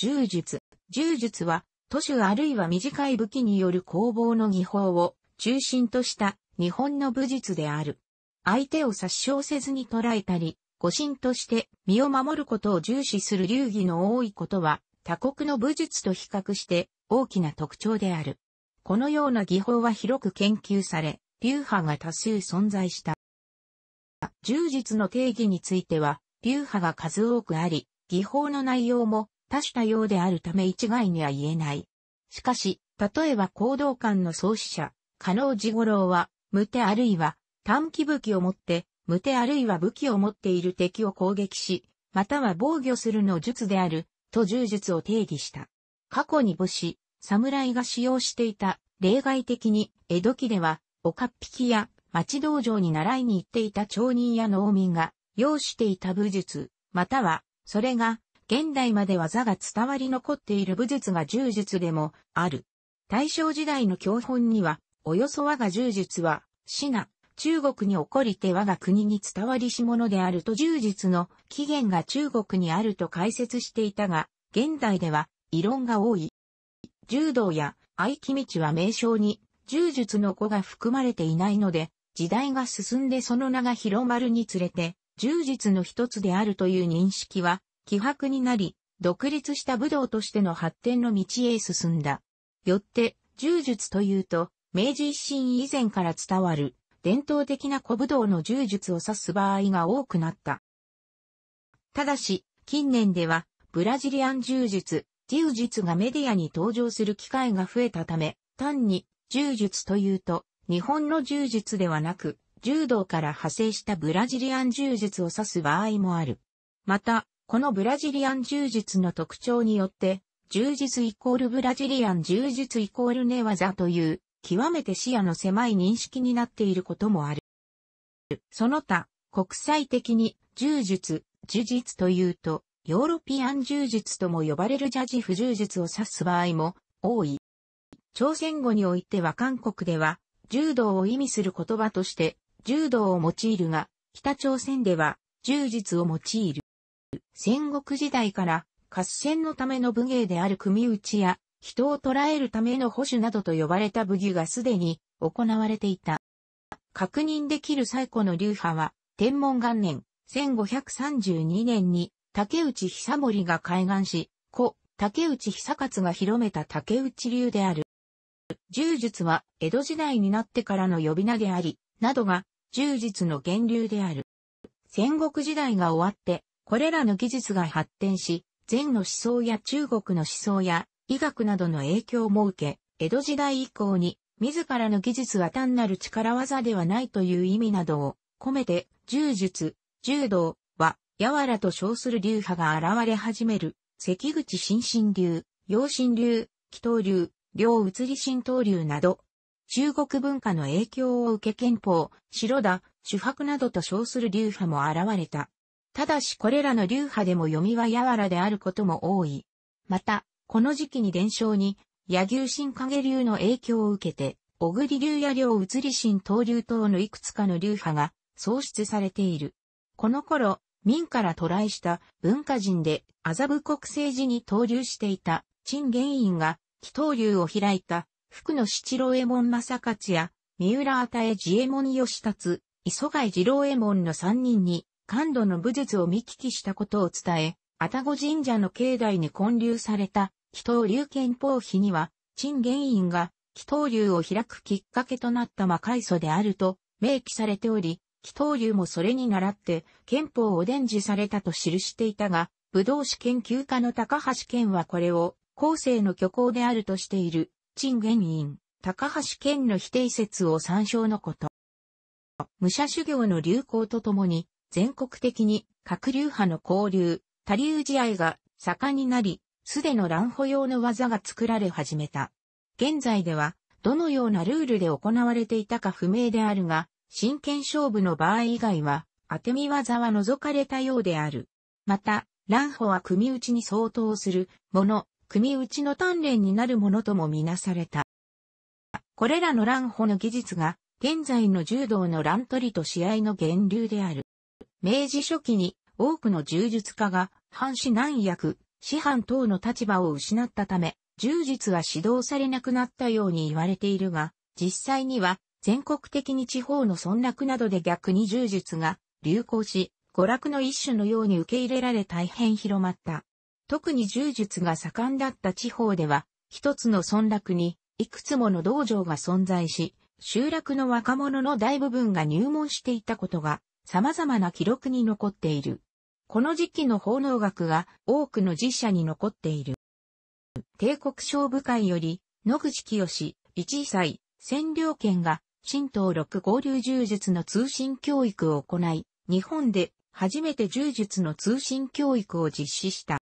柔術。柔術は、都市あるいは短い武器による攻防の技法を中心とした日本の武術である。相手を殺傷せずに捉えたり、護身として身を守ることを重視する流儀の多いことは、他国の武術と比較して大きな特徴である。このような技法は広く研究され、流派が多数存在した。柔術の定義については、流派が数多くあり、技法の内容も多種多様であるため一概には言えない。しかし、例えば行動官の創始者、加納治五郎は、無手あるいは短期武器を持って、無手あるいは武器を持っている敵を攻撃し、または防御するの術である、と柔術を定義した。過去に武士、侍が使用していた、例外的に、江戸期では、岡っ引きや、町道場に習いに行っていた町人や農民が、要していた武術、または、それが、現代まで技が伝わり残っている武術が柔術でもある。大正時代の教本には、およそ我が柔術は、死な、中国に起こりて我が国に伝わりし者であると柔術の起源が中国にあると解説していたが、現代では異論が多い。柔道や愛気道は名称に柔術の語が含まれていないので、時代が進んでその名が広まるにつれて、柔術の一つであるという認識は希薄になり、独立した武道としての発展の道へ進んだ。よって、柔術というと、明治維新以前から伝わる、伝統的な古武道の柔術を指す場合が多くなった。ただし、近年では、ブラジリアン柔術、柔術がメディアに登場する機会が増えたため、単に、柔術というと、日本の柔術ではなく、柔道から派生したブラジリアン柔術を指す場合もある。また、このブラジリアン柔術の特徴によって、柔術イコールブラジリアン柔術イコール寝技という、極めて視野の狭い認識になっていることもある。その他、国際的に、柔術、呪術というと、ヨーロピアン柔術とも呼ばれるジャジフ柔術を指す場合も多い。朝鮮語においては韓国では、柔道を意味する言葉として、柔道を用いるが、北朝鮮では、柔術を用いる。戦国時代から合戦のための武芸である組打ちや人を捕らえるための保守などと呼ばれた武技がすでに行われていた。確認できる最古の流派は天文元年1532年に竹内久盛が開眼し、故竹内久勝が広めた竹内流である。柔術は江戸時代になってからの呼び名であり、などが柔術の源流である。戦国時代が終わってこれらの技術が発展し、禅の思想や中国の思想や医学などの影響も受け、江戸時代以降に自らの技術は単なる力技ではないという意味などを込めて、柔術、柔道は、柔らと称する流派が現れ始める、関口新進流、陽進流、祈祷流、両移り新刀流など、中国文化の影響を受け憲法、白田、主白などと称する流派も現れた。ただしこれらの流派でも読みは柔らであることも多い。また、この時期に伝承に、柳生新影流の影響を受けて、小栗流や両移り新東流等のいくつかの流派が創出されている。この頃、民から渡来した文化人で麻布国政寺に投流していた陳玄院が、紀祷流を開いた福野七郎衛門正勝や、三浦与え自衛門義達、磯貝二郎衛門の三人に、感度の武術を見聞きしたことを伝え、愛宕神社の境内に建立された、祈祷流憲法碑には、陳元院が祈祷流を開くきっかけとなった魔改祖であると明記されており、祈祷流もそれに倣って憲法を伝授されたと記していたが、武道士研究家の高橋健はこれを後世の虚構であるとしている、陳元院、高橋健の否定説を参照のこと。武者修行の流行とともに、全国的に各流派の交流、多流試合が盛んになり、すでの乱歩用の技が作られ始めた。現在では、どのようなルールで行われていたか不明であるが、真剣勝負の場合以外は、当て身技は除かれたようである。また、乱歩は組打ちに相当するもの、組打ちの鍛錬になるものともみなされた。これらの乱歩の技術が、現在の柔道の乱取りと試合の源流である。明治初期に多くの柔術家が藩士難役、師範等の立場を失ったため、柔術は指導されなくなったように言われているが、実際には全国的に地方の村落などで逆に柔術が流行し、娯楽の一種のように受け入れられ大変広まった。特に柔術が盛んだった地方では、一つの村落にいくつもの道場が存在し、集落の若者の大部分が入門していたことが様々な記録に残っている。この時期の奉納学が多くの実社に残っている。帝国商部会より、野口清、一歳、占領権が、新東六合流柔術の通信教育を行い、日本で初めて柔術の通信教育を実施した。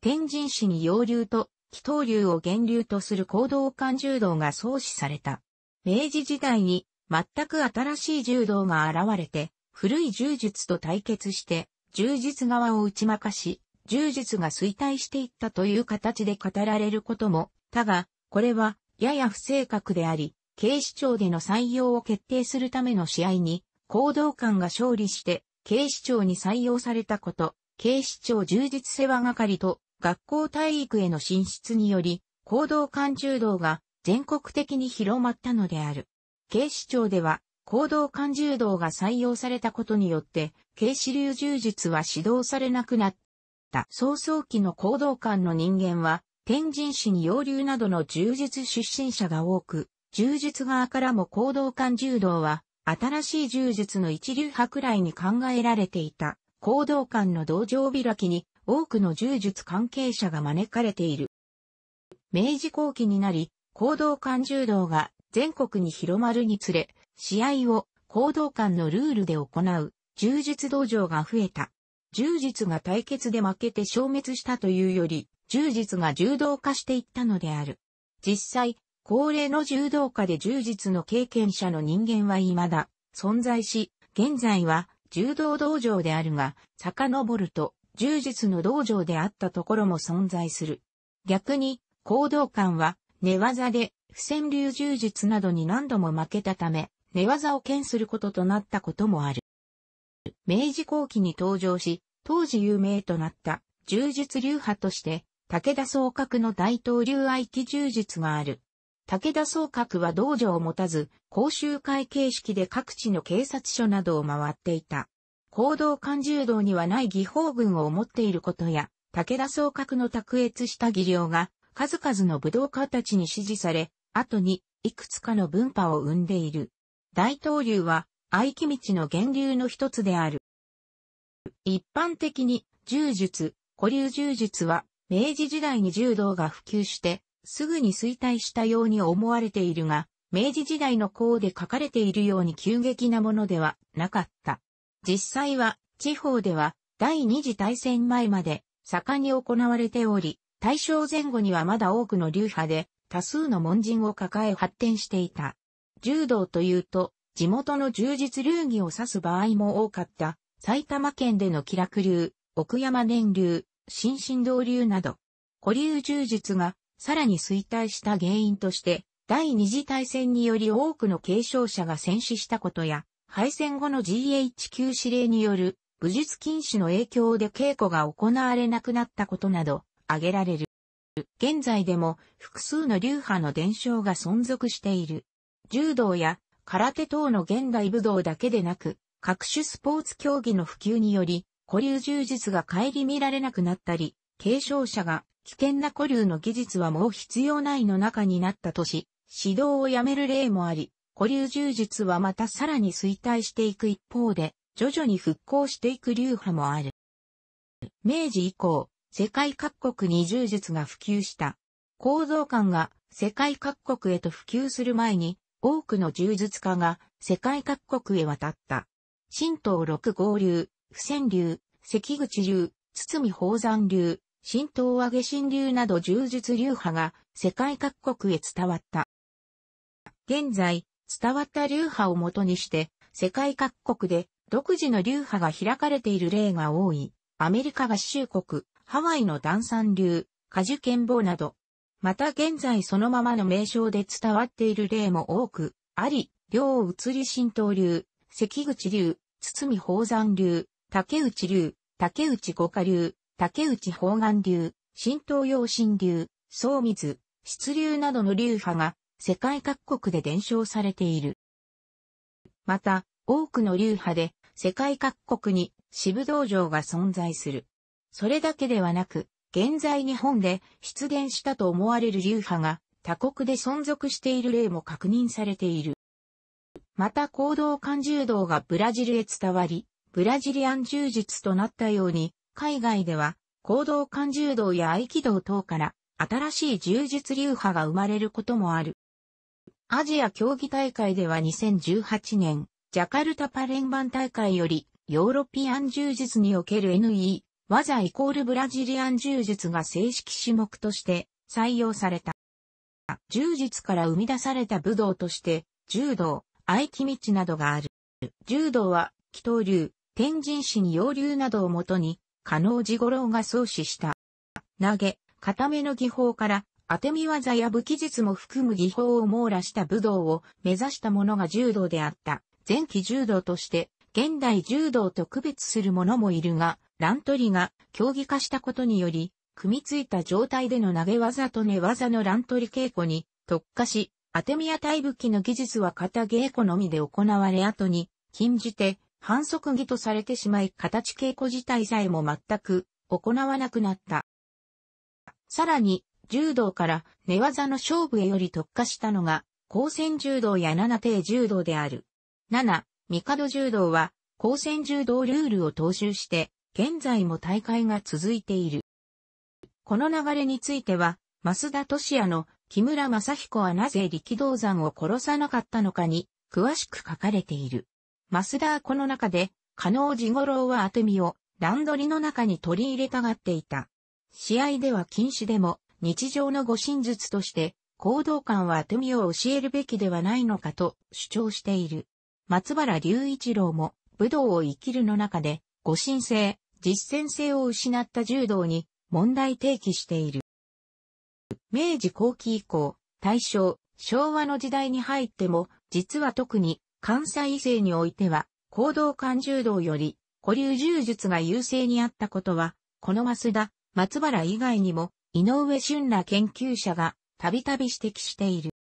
天神市に洋流と、祈祷流を源流とする行動感柔道が創始された。明治時代に全く新しい柔道が現れて、古い柔術と対決して、柔術側を打ち負かし、柔術が衰退していったという形で語られることも、だが、これは、やや不正確であり、警視庁での採用を決定するための試合に、行動官が勝利して、警視庁に採用されたこと、警視庁充実世話係と学校体育への進出により、行動官柔道が全国的に広まったのである。警視庁では、行動感柔道が採用されたことによって、軽視流柔術は指導されなくなった。早々期の行動感の人間は、天神市に洋流などの柔術出身者が多く、柔術側からも行動感柔道は、新しい柔術の一流博来に考えられていた、行動感の道場開きに、多くの柔術関係者が招かれている。明治後期になり、行動感柔道が全国に広まるにつれ、試合を行動間のルールで行う柔術道場が増えた。柔術が対決で負けて消滅したというより、柔術が柔道化していったのである。実際、高齢の柔道家で柔術の経験者の人間は未だ存在し、現在は柔道道場であるが、遡ると柔術の道場であったところも存在する。逆に、行動官は寝技で不戦流柔術などに何度も負けたため、寝技を剣することとなったこともある。明治後期に登場し、当時有名となった柔術流派として、武田総閣の大統流合気柔術がある。武田総閣は道場を持たず、講習会形式で各地の警察署などを回っていた。行動勘柔道にはない技法群を持っていることや、武田総閣の卓越した技量が、数々の武道家たちに支持され、後に、いくつかの文派を生んでいる。大東流は、愛機道の源流の一つである。一般的に、柔術、古流柔術は、明治時代に柔道が普及して、すぐに衰退したように思われているが、明治時代の項で書かれているように急激なものではなかった。実際は、地方では、第二次大戦前まで、盛んに行われており、大正前後にはまだ多くの流派で、多数の門人を抱え発展していた。柔道というと、地元の柔術流儀を指す場合も多かった、埼玉県での気楽流、奥山年流、新進道流など、古流柔術がさらに衰退した原因として、第二次大戦により多くの継承者が戦死したことや、敗戦後の GHQ 指令による武術禁止の影響で稽古が行われなくなったことなど、挙げられる。現在でも複数の流派の伝承が存続している。柔道や空手等の現代武道だけでなく、各種スポーツ競技の普及により、古流柔術が顧みられなくなったり、継承者が危険な古流の技術はもう必要ないの中になったとし、指導をやめる例もあり、古流柔術はまたさらに衰退していく一方で、徐々に復興していく流派もある。明治以降、世界各国に柔術が普及した。構造感が世界各国へと普及する前に、多くの柔術家が世界各国へ渡った。神道六合流、不戦流、関口流、堤宝山流、神道上げ神流など柔術流派が世界各国へ伝わった。現在、伝わった流派をもとにして、世界各国で独自の流派が開かれている例が多い、アメリカ合衆国、ハワイのダンサン流、果樹剣棒など、また現在そのままの名称で伝わっている例も多く、あり、両移り浸透流、関口流、堤宝山流、竹内流、竹内五花流、竹内宝岩流、浸透用神流、総水、出流などの流派が世界各国で伝承されている。また、多くの流派で世界各国に支部道場が存在する。それだけではなく、現在日本で出現したと思われる流派が他国で存続している例も確認されている。また行動感柔道がブラジルへ伝わり、ブラジリアン柔術となったように、海外では行動感柔道や合気道等から新しい柔術流派が生まれることもある。アジア競技大会では2018年、ジャカルタパレンバン大会より、ヨーロピアン柔術における NE、技イコールブラジリアン柔術が正式種目として採用された。柔術から生み出された武道として、柔道、合気道などがある。柔道は、祈祷流、天神師に洋流などをもとに、加納寺五郎が創始した。投げ、固めの技法から、当て身技や武器術も含む技法を網羅した武道を目指したものが柔道であった。前期柔道として、現代柔道と区別する者もいるが、乱取りが競技化したことにより、組みついた状態での投げ技と寝技の乱取り稽古に特化し、当て宮大武器の技術は型稽古のみで行われ後に、禁じて反則技とされてしまい形稽古自体さえも全く行わなくなった。さらに、柔道から寝技の勝負へより特化したのが、高専柔道や七手柔道である。7、帝柔道は、高専柔道ルールを踏襲して、現在も大会が続いている。この流れについては、増田俊也の木村正彦はなぜ力道山を殺さなかったのかに、詳しく書かれている。増田はこの中で、加納治五郎は厚ミを段取りの中に取り入れたがっていた。試合では禁止でも、日常の護身術として、行動官は厚ミを教えるべきではないのかと主張している。松原隆一郎も武道を生きるの中で、誤信性、実践性を失った柔道に問題提起している。明治後期以降、大正、昭和の時代に入っても、実は特に関西異性においては、行動感柔道より古流柔術が優勢にあったことは、この増田、松原以外にも、井上俊ら研究者がたびたび指摘している。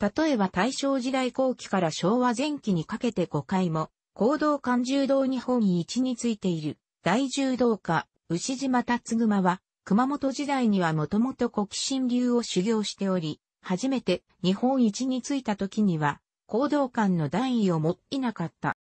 例えば大正時代後期から昭和前期にかけて5回も、行動館柔道日本一についている、大柔道家、牛島達熊は、熊本時代にはもともと国希神流を修行しており、初めて日本一に着いた時には、行動館の段位を持っていなかった。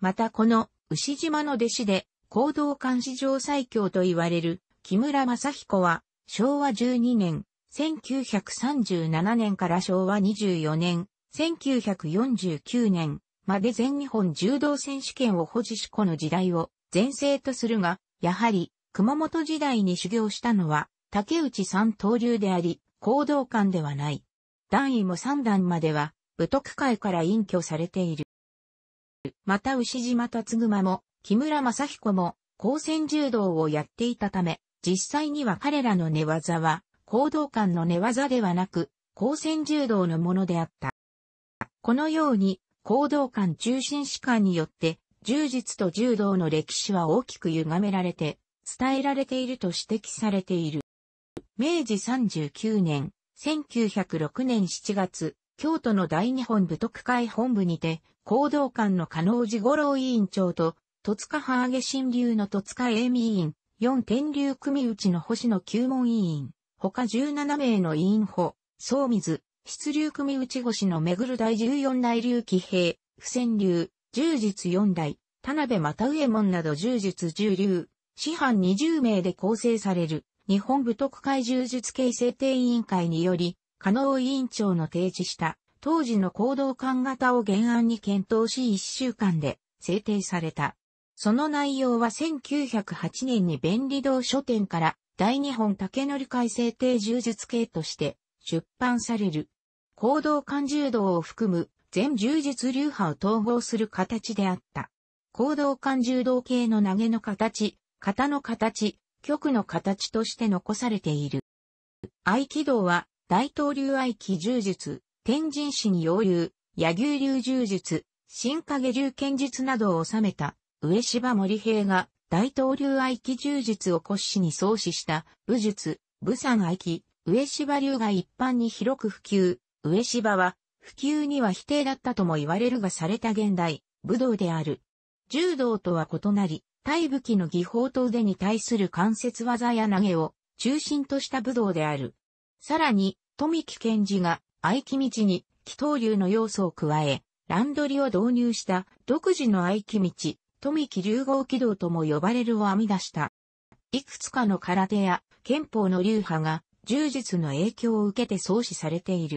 またこの牛島の弟子で、行動館史上最強と言われる木村正彦は、昭和12年、1937年から昭和24年、1949年まで全日本柔道選手権を保持しこの時代を前世とするが、やはり熊本時代に修行したのは竹内三刀流であり、行動官ではない。段位も三段までは、武徳会から隠居されている。また牛島達熊も、木村正彦も、高専柔道をやっていたため、実際には彼らの寝技は、行動官の寝技ではなく、高専柔道のものであった。このように、行動官中心士官によって、柔術と柔道の歴史は大きく歪められて、伝えられていると指摘されている。明治39年、1906年7月、京都の大日本部特会本部にて、行動官の加納寺五郎委員長と、戸塚ハ揚げ新流の戸塚英美委員、四天竜組内の星野九門委員、他17名の委員補、総水、出流組内越のめぐる第14代流騎兵、不戦流、柔術4代、田辺又右衛門など柔術10流、師範20名で構成される、日本武徳会柔術系制定委員会により、加納委員長の提示した、当時の行動感型を原案に検討し1週間で制定された。その内容は1908年に便利堂書店から大日本竹則改正定柔術系として出版される。行動感柔道を含む全柔術流派を統合する形であった。行動感柔道系の投げの形、型の形、極の形として残されている。合気道は大東流合気柔術、天神市に洋流、野牛流柔術、新影流剣術などを収めた上芝森平が大東流合気柔術を骨子に創始した、武術、武山合気、上芝流が一般に広く普及、上芝は、普及には否定だったとも言われるがされた現代、武道である。柔道とは異なり、大武器の技法と腕に対する関節技や投げを中心とした武道である。さらに、富木健治が合気道に、気刀流の要素を加え、乱取りを導入した独自の合気道、富木流号軌道とも呼ばれるを編み出した。いくつかの空手や憲法の流派が柔術の影響を受けて創始されている。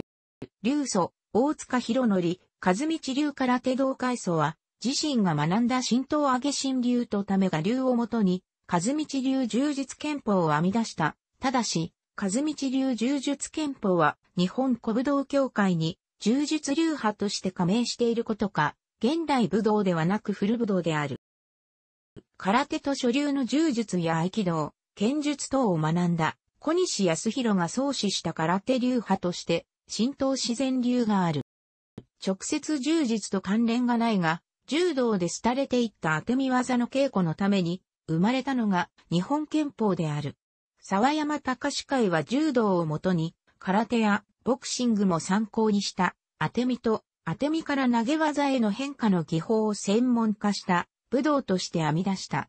流祖、大塚博則、和道流空手道会祖は、自身が学んだ浸透上げ神流とためが流をもとに、和道流柔術憲法を編み出した。ただし、和道流柔術憲法は、日本古武道協会に柔術流派として加盟していることか、現代武道ではなく古武道である。空手と所流の柔術や合気道、剣術等を学んだ、小西康弘が創始した空手流派として、浸透自然流がある。直接柔術と関連がないが、柔道で廃れていった当て身技の稽古のために、生まれたのが日本憲法である。沢山隆司会は柔道をもとに、空手やボクシングも参考にした、当て身と、当て身から投げ技への変化の技法を専門化した武道として編み出した。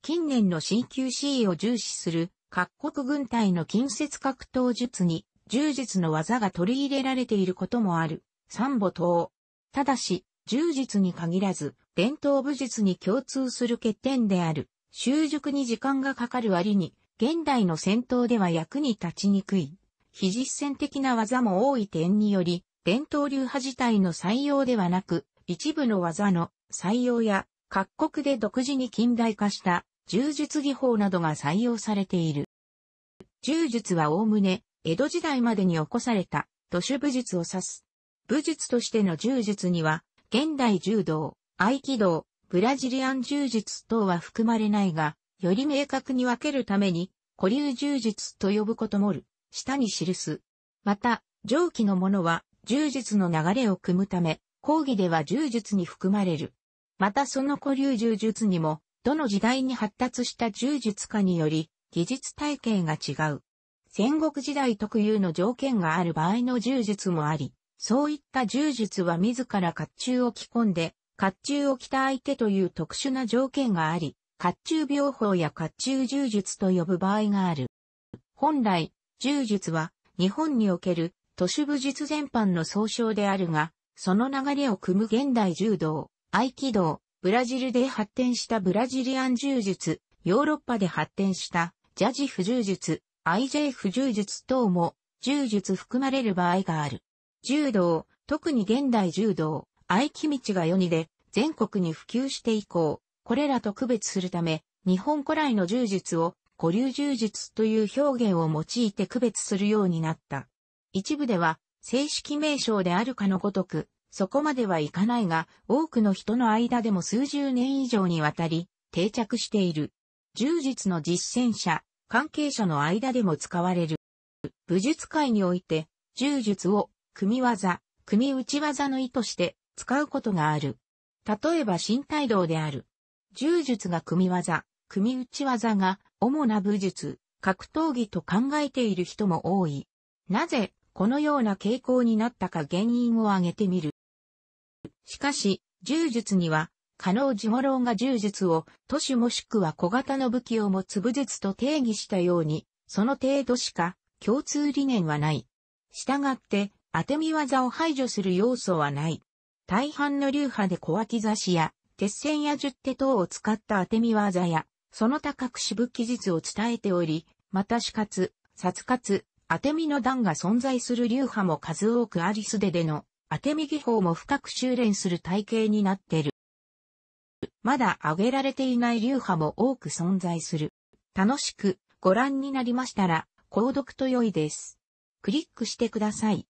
近年の CQC を重視する各国軍隊の近接格闘術に柔術の技が取り入れられていることもある、三歩刀。ただし、柔術に限らず、伝統武術に共通する欠点である、習熟に時間がかかる割に、現代の戦闘では役に立ちにくい。非実践的な技も多い点により、伝統流派自体の採用ではなく、一部の技の採用や各国で独自に近代化した柔術技法などが採用されている。柔術はおおむね江戸時代までに起こされた都市武術を指す。武術としての柔術には現代柔道、合気道、ブラジリアン柔術等は含まれないが、より明確に分けるために古流柔術と呼ぶこともる、下に記す。また、上記のものは柔術の流れを組むため、講義では柔術に含まれる。またその古流柔術にも、どの時代に発達した柔術家により、技術体系が違う。戦国時代特有の条件がある場合の柔術もあり、そういった柔術は自ら甲冑を着込んで、甲冑を着た相手という特殊な条件があり、甲冑病法や甲冑柔術と呼ぶ場合がある。本来、柔術は日本における都市武術全般の総称であるが、その流れを組む現代柔道、合気道、ブラジルで発展したブラジリアン柔術、ヨーロッパで発展したジャジフ柔術、IJ フ柔術等も柔術含まれる場合がある。柔道、特に現代柔道、合気道が世にで全国に普及して以降、これらと区別するため、日本古来の柔術を古流柔術という表現を用いて区別するようになった。一部では正式名称であるかのごとく、そこまではいかないが、多くの人の間でも数十年以上にわたり、定着している。柔術の実践者、関係者の間でも使われる。武術界において、柔術を、組技、組打ち技の意として使うことがある。例えば新体道である。柔術が組技、組打ち技が主な武術、格闘技と考えている人も多い。なぜ、このような傾向になったか原因を挙げてみる。しかし、柔術には、可能自五郎が柔術を、都市もしくは小型の武器を持つ武術と定義したように、その程度しか共通理念はない。したがって、当て身技を排除する要素はない。大半の流派で小脇差しや、鉄線や十手等を使った当て身技や、その高くし武器術を伝えており、また死活、殺活、当て身の段が存在する流派も数多くありすででの、当て技法も深く修練する体系になってる。まだ挙げられていない流派も多く存在する。楽しくご覧になりましたら、購読と良いです。クリックしてください。